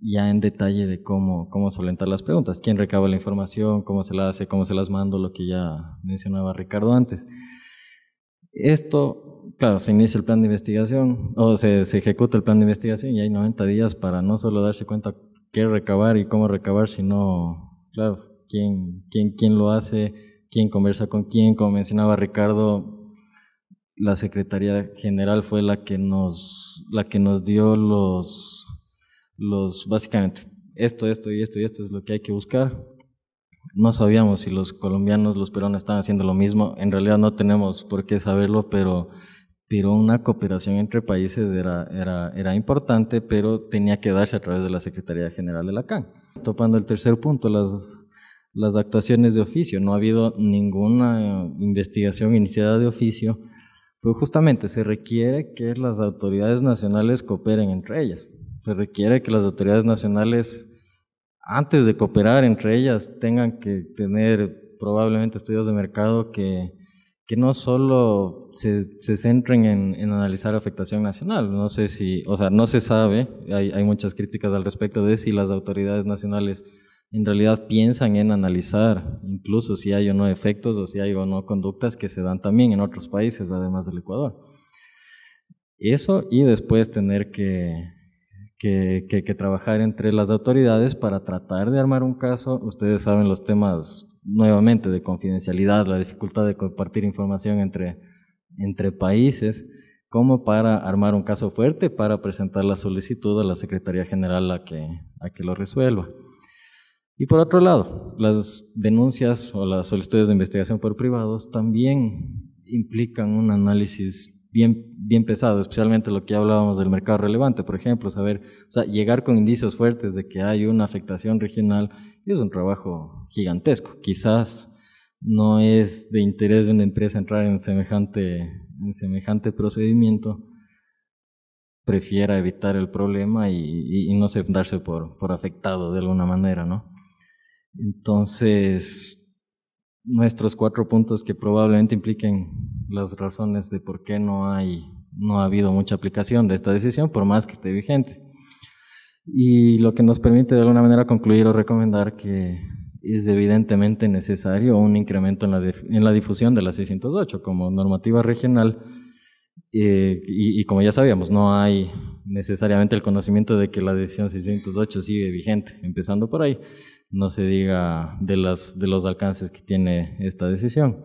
ya en detalle de cómo, cómo solventar las preguntas, quién recaba la información, cómo se la hace, cómo se las mando, lo que ya mencionaba Ricardo antes. Esto, claro, se inicia el plan de investigación o se, ejecuta el plan de investigación y hay 90 días para no solo darse cuenta qué recabar y cómo recabar, sino, claro, quién, quién, quién lo hace, quién conversa con quién, como mencionaba Ricardo, la Secretaría General fue la que nos, la que nos dio los, los, básicamente, esto, esto y esto y esto es lo que hay que buscar. No sabíamos si los colombianos, los peruanos estaban haciendo lo mismo. En realidad no tenemos por qué saberlo, pero, pero una cooperación entre países era, era, era importante, pero tenía que darse a través de la Secretaría General de la CAN. Topando el tercer punto, las, las actuaciones de oficio. No ha habido ninguna investigación iniciada de oficio pues justamente se requiere que las autoridades nacionales cooperen entre ellas. Se requiere que las autoridades nacionales, antes de cooperar entre ellas, tengan que tener probablemente estudios de mercado que, que no solo se, centren en, analizar afectación nacional. No sé si, o sea, no se sabe, hay muchas críticas al respecto de si las autoridades nacionales en realidad piensan en analizar incluso si hay o no efectos o si hay o no conductas que se dan también en otros países, además del Ecuador. Eso y después tener que, que, que, trabajar entre las autoridades para tratar de armar un caso. Ustedes saben los temas nuevamente de confidencialidad, la dificultad de compartir información entre, entre países como para armar un caso fuerte para presentar la solicitud a la Secretaría General a que, a que lo resuelva. Y por otro lado, las denuncias o las solicitudes de investigación por privados también implican un análisis bien, bien pesado, especialmente lo que hablábamos del mercado relevante, por ejemplo, saber, o sea, llegar con indicios fuertes de que hay una afectación regional es un trabajo gigantesco. Quizás no es de interés de una empresa entrar en semejante, en semejante procedimiento, prefiera evitar el problema y, no darse por, por afectado de alguna manera, ¿no? Entonces, nuestros cuatro puntos que probablemente impliquen las razones de por qué no hay, no ha habido mucha aplicación de esta decisión, por más que esté vigente. Y lo que nos permite de alguna manera concluir o recomendar que es evidentemente necesario un incremento en la, en la difusión de la 608 como normativa regional. Eh, y, y, como ya sabíamos, no hay necesariamente el conocimiento de que la decisión 608 sigue vigente, empezando por ahí no se diga de, las, de los alcances que tiene esta decisión.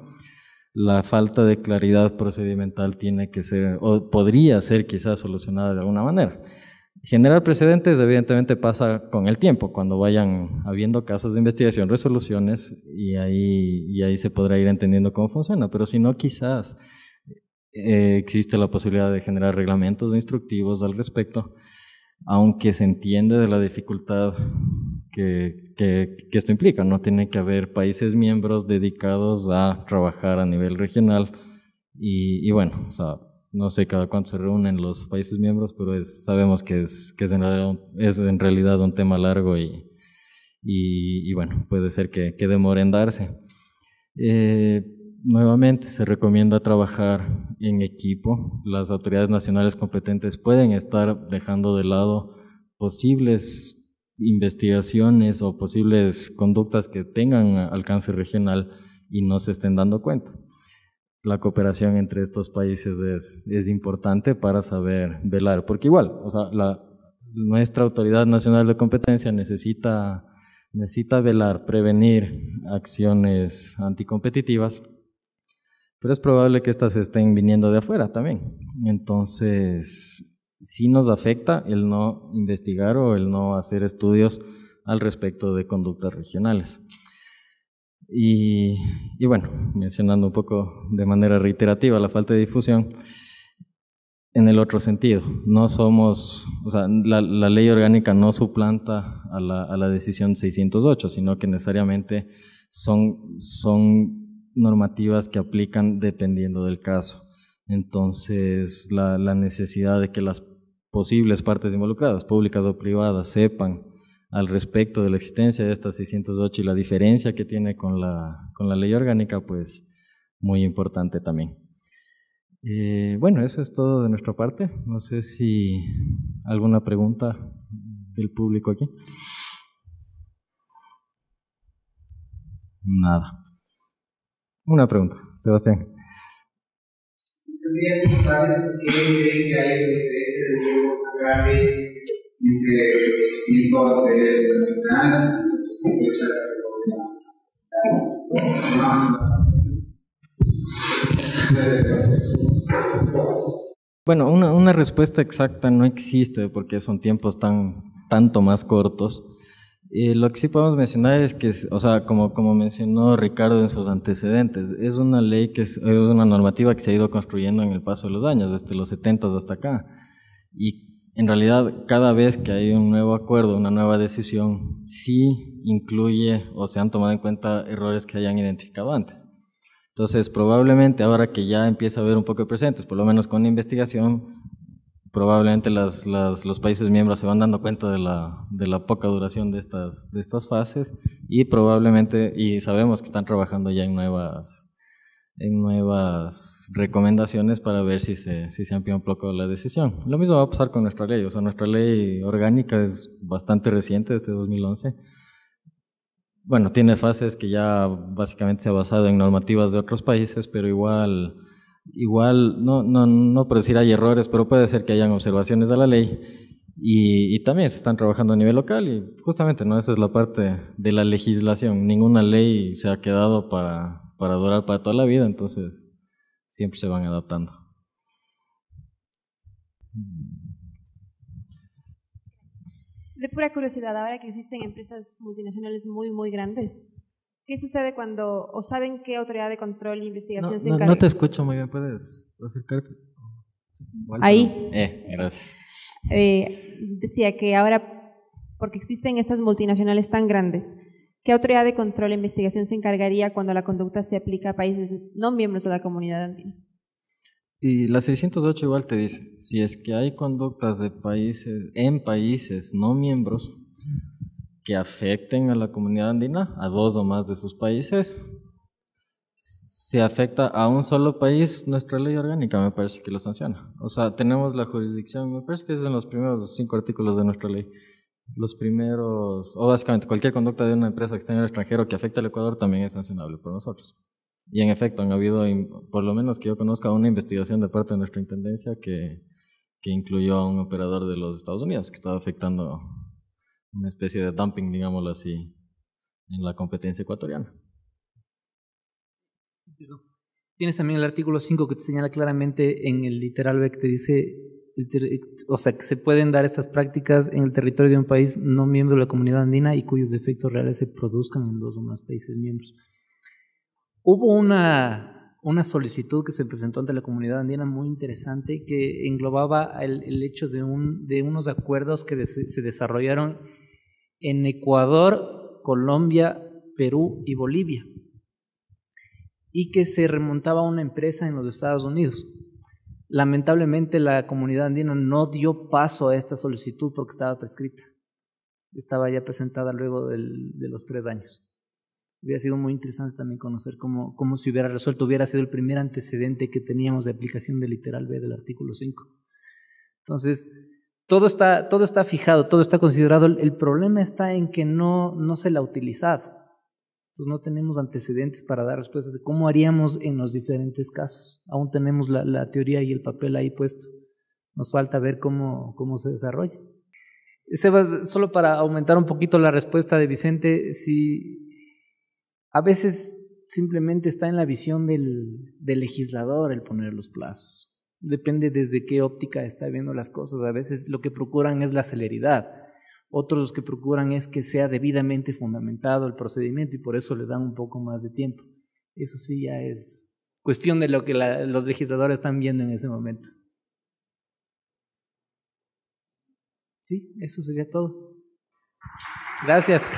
La falta de claridad procedimental tiene que ser, o podría ser quizás solucionada de alguna manera. Generar precedentes evidentemente pasa con el tiempo, cuando vayan habiendo casos de investigación, resoluciones, y ahí, ahí se podrá ir entendiendo cómo funciona, pero si no, quizás eh, existe la posibilidad de generar reglamentos instructivos al respecto, aunque se entiende de la dificultad que, que, esto implica. No tiene que haber países miembros dedicados a trabajar a nivel regional. Y, bueno, no sé cada cuánto se reúnen los países miembros, pero sabemos que, es, es, en realidad, un tema largo y, bueno, puede ser que, que demore darse. Eh, nuevamente se recomienda trabajar en equipo. Las autoridades nacionales competentes pueden estar dejando de lado posibles investigaciones o posibles conductas que tengan alcance regional y no se estén dando cuenta. La cooperación entre estos países es, importante para saber velar, porque igual, o sea, la, nuestra Autoridad Nacional de Competencia necesita, necesita velar, prevenir acciones anticompetitivas, pero es probable que estas estén viniendo de afuera también. Entonces, sí nos afecta el no investigar o el no hacer estudios al respecto de conductas regionales. Y, y, bueno, mencionando un poco de manera reiterativa la falta de difusión, en el otro sentido, no somos, o sea, la, la ley orgánica no suplanta a la, a la, decisión 608, sino que necesariamente son, son normativas que aplican dependiendo del caso. Entonces, la, la necesidad de que las posibles partes involucradas, públicas o privadas, sepan al respecto de la existencia de esta 608 y la diferencia que tiene con la, ley orgánica, pues muy importante también. Eh, bueno, eso es todo de nuestra parte. No sé si alguna pregunta del público aquí. Nada. Una pregunta, Sebastián. qué bueno, una, una, respuesta exacta no existe porque son tiempos tan tanto más cortos. Eh, lo que sí podemos mencionar es que, o sea, como, como mencionó Ricardo en sus antecedentes, es una ley que es, es una normativa que se ha ido construyendo en el paso de los años, desde los 70 hasta acá. Y en realidad cada vez que hay un nuevo acuerdo, una nueva decisión, sí incluye o se han tomado en cuenta errores que hayan identificado antes. Entonces, probablemente ahora que ya empieza a haber un poco de presentes, por lo menos con investigación, probablemente las, los países miembros se van dando cuenta de la, de la poca duración de estas, de estas fases y probablemente, y sabemos que están trabajando ya en nuevas, en nuevas recomendaciones para ver si se, si se amplía un poco la decisión. Lo mismo va a pasar con nuestra ley, o sea, nuestra ley orgánica es bastante reciente, desde 2011. Bueno, tiene fases que ya básicamente se ha basado en normativas de otros países, pero igual, igual no, no, no por decir hay errores, pero puede ser que hayan observaciones a la ley. Y, y también se están trabajando a nivel local y justamente no esa es la parte de la legislación. Ninguna ley se ha quedado para, para durar para toda la vida, entonces siempre se van adaptando. De pura curiosidad, ahora que existen empresas multinacionales muy, muy grandes, ¿qué sucede cuando, o saben qué autoridad de control e investigación se encarga? No, te escucho muy puedes acercarte. Ahí. Eh, gracias. Eh, decía que ahora, porque existen estas multinacionales tan grandes, ¿Qué autoridad de control e investigación se encargaría cuando la conducta se aplica a países no miembros de la comunidad andina? Y la 608 igual te dice, si es que hay conductas de países, en países no miembros que afecten a la comunidad andina, a dos o más de sus países, si afecta a un solo país, nuestra ley orgánica me parece que lo sanciona. O sea, tenemos la jurisdicción, me parece que es en los primeros cinco artículos de nuestra ley los primeros, o básicamente cualquier conducta de una empresa externa extranjero que afecte al Ecuador también es sancionable por nosotros. Y en efecto, han habido, por lo menos que yo conozca, una investigación de parte de nuestra intendencia que, que incluyó a un operador de los Estados Unidos que estaba afectando una especie de dumping, digámoslo así, en la competencia ecuatoriana. Tienes también el artículo 5 que te señala claramente en el literal B que te dice o sea, que se pueden dar estas prácticas en el territorio de un país no miembro de la comunidad andina y cuyos efectos reales se produzcan en dos o más países miembros. Hubo una, una solicitud que se presentó ante la comunidad andina muy interesante que englobaba el, hecho de, de unos acuerdos que se desarrollaron en Ecuador, Colombia, Perú y Bolivia y que se remontaba a una empresa en los Estados Unidos. Lamentablemente la comunidad andina no dio paso a esta solicitud porque estaba prescrita. Estaba ya presentada luego de los tres años. Hubiera sido muy interesante también conocer cómo, cómo se hubiera resuelto. Hubiera sido el primer antecedente que teníamos de aplicación del literal B del artículo 5. Entonces, todo está, todo está fijado, todo está considerado. El problema está en que no, no se la ha utilizado. Entonces no tenemos antecedentes para dar respuestas de cómo haríamos en los diferentes casos. Aún tenemos la, la teoría y el papel ahí puesto. Nos falta ver cómo, se desarrolla. Sebas, solo para aumentar un poquito la respuesta de Vicente, si a veces simplemente está en la visión del, del legislador el poner los plazos. Depende desde qué óptica está viendo las cosas. A veces lo que procuran es la celeridad otros que procuran es que sea debidamente fundamentado el procedimiento y por eso le dan un poco más de tiempo. Eso sí ya es cuestión de lo que los legisladores están viendo en ese momento. Sí, eso sería todo. Gracias.